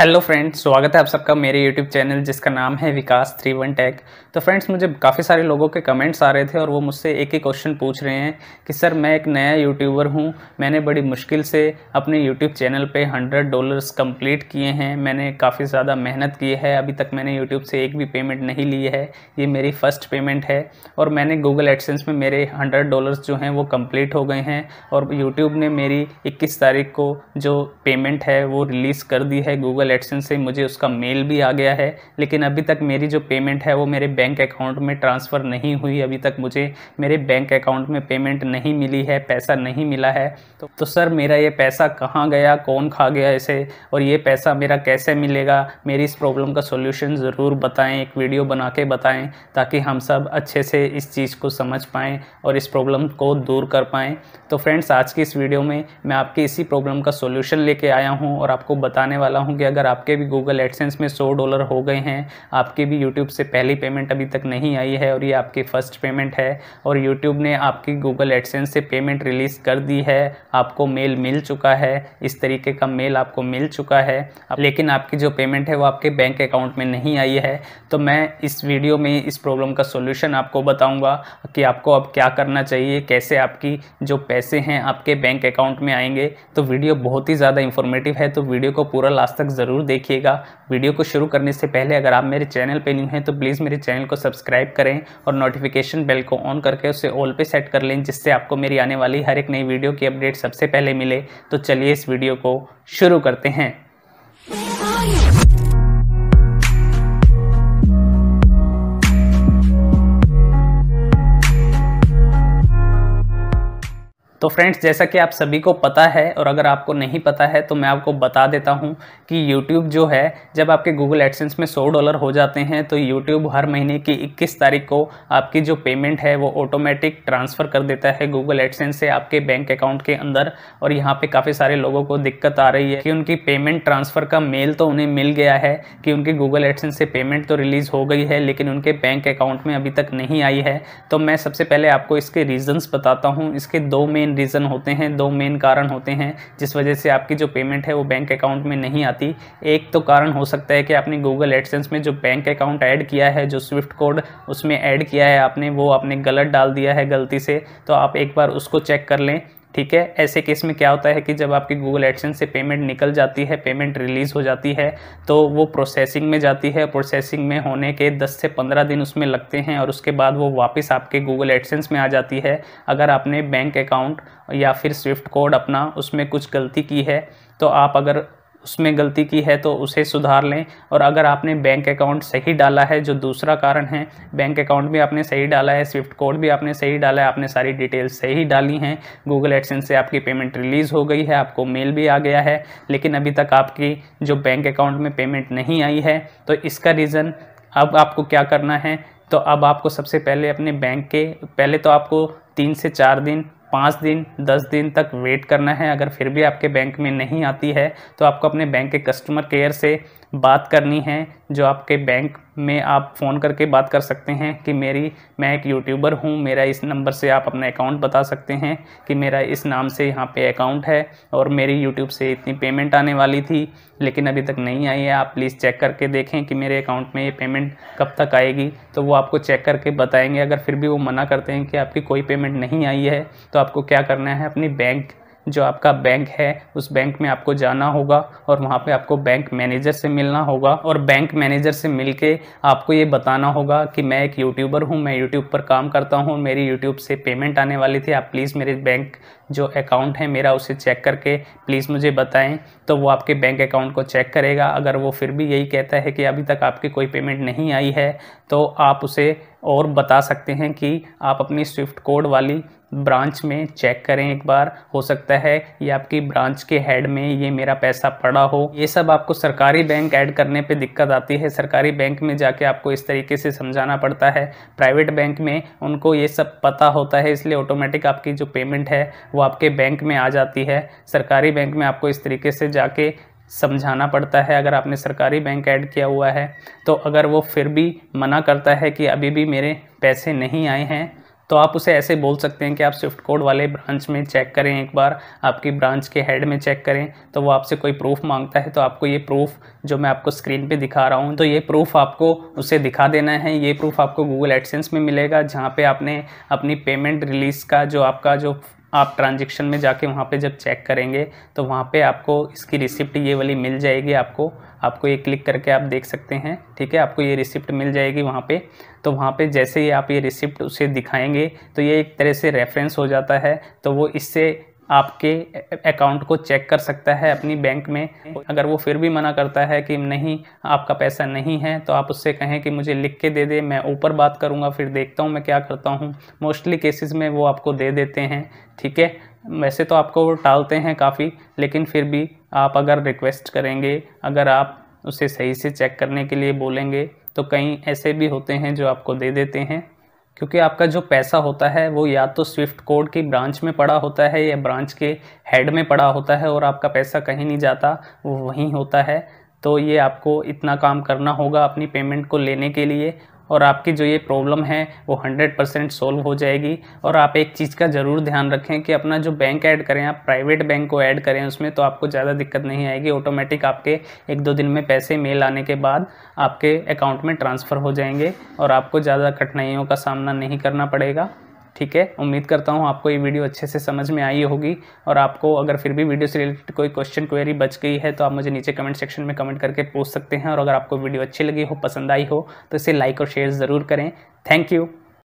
hello friends स्वागत है आप सबका मेरे यूट्यूब चैनल जिसका नाम है विकास थ्री वन टेक तो फ्रेंड्स मुझे काफ़ी सारे लोगों के कमेंट्स आ रहे थे और वो मुझसे एक ही क्वेश्चन पूछ रहे हैं कि सर मैं एक नया यूट्यूबर हूँ मैंने बड़ी मुश्किल से अपने यूट्यूब चैनल पे हंड्रेड डॉलर्स कंप्लीट किए हैं मैंने काफ़ी ज़्यादा मेहनत की है अभी तक मैंने यूट्यूब से एक भी पेमेंट नहीं ली है ये मेरी फ़र्स्ट पेमेंट है और मैंने गूगल एडसेंस में मेरे हंड्रेड डॉलर्स जो हैं वो कम्प्लीट हो गए हैं और यूट्यूब ने मेरी इक्कीस तारीख को जो पेमेंट है वो रिलीज़ कर दी है गूगल गूगल एडसन से मुझे उसका मेल भी आ गया है लेकिन अभी तक मेरी जो पेमेंट है वो मेरे बैंक अकाउंट में ट्रांसफ़र नहीं हुई अभी तक मुझे मेरे बैंक अकाउंट में पेमेंट नहीं मिली है पैसा नहीं मिला है तो, तो सर मेरा ये पैसा कहाँ गया कौन खा गया इसे और ये पैसा मेरा कैसे मिलेगा मेरी इस प्रॉब्लम का सोल्यूशन ज़रूर बताएँ एक वीडियो बना के बताएँ ताकि हम सब अच्छे से इस चीज़ को समझ पाएँ और इस प्रॉब्लम को दूर कर पाएँ तो फ्रेंड्स आज की इस वीडियो में मैं आपकी इसी प्रॉब्लम का सोल्यूशन लेके आया हूँ और आपको बताने वाला हूँ कि अगर अगर आपके भी गूगल एडसेंस में सौ डॉलर हो गए हैं आपकी भी यूट्यूब से पहली पेमेंट अभी तक नहीं आई है और ये आपकी फ़र्स्ट पेमेंट है और यूट्यूब ने आपकी गूगल एडसेंस से पेमेंट रिलीज़ कर दी है आपको मेल मिल चुका है इस तरीके का मेल आपको मिल चुका है लेकिन आपकी जो पेमेंट है वो आपके बैंक अकाउंट में नहीं आई है तो मैं इस वीडियो में इस प्रॉब्लम का सोल्यूशन आपको बताऊँगा कि आपको अब क्या करना चाहिए कैसे आपकी जो पैसे हैं आपके बैंक अकाउंट में आएंगे तो वीडियो बहुत ही ज़्यादा इंफॉर्मेटिव है तो वीडियो को पूरा लास्ट तक ज़रूर ज़रूर देखिएगा वीडियो को शुरू करने से पहले अगर आप मेरे चैनल पर न्यू हैं तो प्लीज़ मेरे चैनल को सब्सक्राइब करें और नोटिफिकेशन बेल को ऑन करके उसे ऑल पे सेट कर लें जिससे आपको मेरी आने वाली हर एक नई वीडियो की अपडेट सबसे पहले मिले तो चलिए इस वीडियो को शुरू करते हैं तो फ्रेंड्स जैसा कि आप सभी को पता है और अगर आपको नहीं पता है तो मैं आपको बता देता हूं कि YouTube जो है जब आपके Google AdSense में सौ डॉलर हो जाते हैं तो YouTube हर महीने की 21 तारीख को आपकी जो पेमेंट है वो ऑटोमेटिक ट्रांसफ़र कर देता है Google AdSense से आपके बैंक अकाउंट के अंदर और यहाँ पर काफ़ी सारे लोगों को दिक्कत आ रही है कि उनकी पेमेंट ट्रांसफ़र का मेल तो उन्हें मिल गया है कि उनकी गूगल एडसेंस से पेमेंट तो रिलीज़ हो गई है लेकिन उनके बैंक अकाउंट में अभी तक नहीं आई है तो मैं सबसे पहले आपको इसके रीज़न्स बताता हूँ इसके दो मेन मेन रीज़न होते हैं दो मेन कारण होते हैं जिस वजह से आपकी जो पेमेंट है वो बैंक अकाउंट में नहीं आती एक तो कारण हो सकता है कि आपने गूगल एडसेंस में जो बैंक अकाउंट ऐड किया है जो स्विफ्ट कोड उसमें ऐड किया है आपने वो आपने गलत डाल दिया है गलती से तो आप एक बार उसको चेक कर लें ठीक है ऐसे केस में क्या होता है कि जब आपकी गूगल एडसेंस से पेमेंट निकल जाती है पेमेंट रिलीज़ हो जाती है तो वो प्रोसेसिंग में जाती है प्रोसेसिंग में होने के 10 से 15 दिन उसमें लगते हैं और उसके बाद वो वापस आपके गूगल एडसेंस में आ जाती है अगर आपने बैंक अकाउंट या फिर स्विफ्ट कोड अपना उसमें कुछ गलती की है तो आप अगर उसमें गलती की है तो उसे सुधार लें और अगर आपने बैंक अकाउंट सही डाला है जो दूसरा कारण है बैंक अकाउंट भी आपने सही डाला है स्विफ्ट कोड भी आपने सही डाला है आपने सारी डिटेल्स सही डाली हैं गूगल एडसेंस से आपकी पेमेंट रिलीज़ हो गई है आपको मेल भी आ गया है लेकिन अभी तक आपकी जो बैंक अकाउंट में पेमेंट नहीं आई है तो इसका रीज़न अब आपको क्या करना है तो अब आपको सबसे पहले अपने बैंक के पहले तो आपको तीन से चार दिन पाँच दिन दस दिन तक वेट करना है अगर फिर भी आपके बैंक में नहीं आती है तो आपको अपने बैंक के कस्टमर केयर से बात करनी है जो आपके बैंक में आप फ़ोन करके बात कर सकते हैं कि मेरी मैं एक यूट्यूबर हूँ मेरा इस नंबर से आप अपना अकाउंट बता सकते हैं कि मेरा इस नाम से यहाँ पे अकाउंट है और मेरी यूट्यूब से इतनी पेमेंट आने वाली थी लेकिन अभी तक नहीं आई है आप प्लीज़ चेक करके देखें कि मेरे अकाउंट में ये पेमेंट कब तक आएगी तो वो आपको चेक करके बताएँगे अगर फिर भी वो मना करते हैं कि आपकी कोई पेमेंट नहीं आई है तो आपको क्या करना है अपनी बैंक जो आपका बैंक है उस बैंक में आपको जाना होगा और वहाँ पे आपको बैंक मैनेजर से मिलना होगा और बैंक मैनेजर से मिल के आपको ये बताना होगा कि मैं एक यूट्यूबर हूँ मैं यूट्यूब पर काम करता हूँ मेरी यूट्यूब से पेमेंट आने वाली थी आप प्लीज़ मेरे बैंक जो अकाउंट है मेरा उसे चेक करके प्लीज़ मुझे बताएं तो वो आपके बैंक अकाउंट को चेक करेगा अगर वो फिर भी यही कहता है कि अभी तक आपकी कोई पेमेंट नहीं आई है तो आप उसे और बता सकते हैं कि आप अपनी स्विफ्ट कोड वाली ब्रांच में चेक करें एक बार हो सकता है या आपकी ब्रांच के हेड में ये मेरा पैसा पड़ा हो ये सब आपको सरकारी बैंक ऐड करने पे दिक्कत आती है सरकारी बैंक में जाके आपको इस तरीके से समझाना पड़ता है प्राइवेट बैंक में उनको ये सब पता होता है इसलिए ऑटोमेटिक आपकी जो पेमेंट है वो आपके बैंक में आ जाती है सरकारी बैंक में आपको इस तरीके से जाके समझाना पड़ता है अगर आपने सरकारी बैंक ऐड किया हुआ है तो अगर वो फिर भी मना करता है कि अभी भी मेरे पैसे नहीं आए हैं तो आप उसे ऐसे बोल सकते हैं कि आप स्विफ्ट कोड वाले ब्रांच में चेक करें एक बार आपकी ब्रांच के हेड में चेक करें तो वो आपसे कोई प्रूफ मांगता है तो आपको ये प्रूफ जो मैं आपको स्क्रीन पे दिखा रहा हूँ तो ये प्रूफ आपको उसे दिखा देना है ये प्रूफ आपको गूगल एडसेंस में मिलेगा जहाँ पे आपने अपनी पेमेंट रिलीज़ का जो आपका जो आप ट्रांजेक्शन में जाके वहाँ पे जब चेक करेंगे तो वहाँ पे आपको इसकी रिसिप्ट ये वाली मिल जाएगी आपको आपको ये क्लिक करके आप देख सकते हैं ठीक है आपको ये रिसिप्ट मिल जाएगी वहाँ पे तो वहाँ पे जैसे ही आप ये रिसिप्ट उसे दिखाएंगे तो ये एक तरह से रेफरेंस हो जाता है तो वो इससे आपके अकाउंट को चेक कर सकता है अपनी बैंक में अगर वो फिर भी मना करता है कि नहीं आपका पैसा नहीं है तो आप उससे कहें कि मुझे लिख के दे दे मैं ऊपर बात करूँगा फिर देखता हूँ मैं क्या करता हूँ मोस्टली केसेस में वो आपको दे देते हैं ठीक है वैसे तो आपको वो टालते हैं काफ़ी लेकिन फिर भी आप अगर रिक्वेस्ट करेंगे अगर आप उसे सही से चेक करने के लिए बोलेंगे तो कई ऐसे भी होते हैं जो आपको दे देते हैं क्योंकि आपका जो पैसा होता है वो या तो स्विफ्ट कोड की ब्रांच में पड़ा होता है या ब्रांच के हेड में पड़ा होता है और आपका पैसा कहीं नहीं जाता वो वहीं होता है तो ये आपको इतना काम करना होगा अपनी पेमेंट को लेने के लिए और आपकी जो ये प्रॉब्लम है वो हंड्रेड परसेंट सोल्व हो जाएगी और आप एक चीज़ का ज़रूर ध्यान रखें कि अपना जो बैंक ऐड करें आप प्राइवेट बैंक को ऐड करें उसमें तो आपको ज़्यादा दिक्कत नहीं आएगी ऑटोमेटिक आपके एक दो दिन में पैसे मेल आने के बाद आपके अकाउंट में ट्रांसफ़र हो जाएंगे और आपको ज़्यादा कठिनाइयों का सामना नहीं करना पड़ेगा ठीक है उम्मीद करता हूँ आपको ये वीडियो अच्छे से समझ में आई होगी और आपको अगर फिर भी वीडियो से रिलेटेड कोई क्वेश्चन क्वेरी बच गई है तो आप मुझे नीचे कमेंट सेक्शन में कमेंट करके पूछ सकते हैं और अगर आपको वीडियो अच्छी लगी हो पसंद आई हो तो इसे लाइक और शेयर ज़रूर करें थैंक यू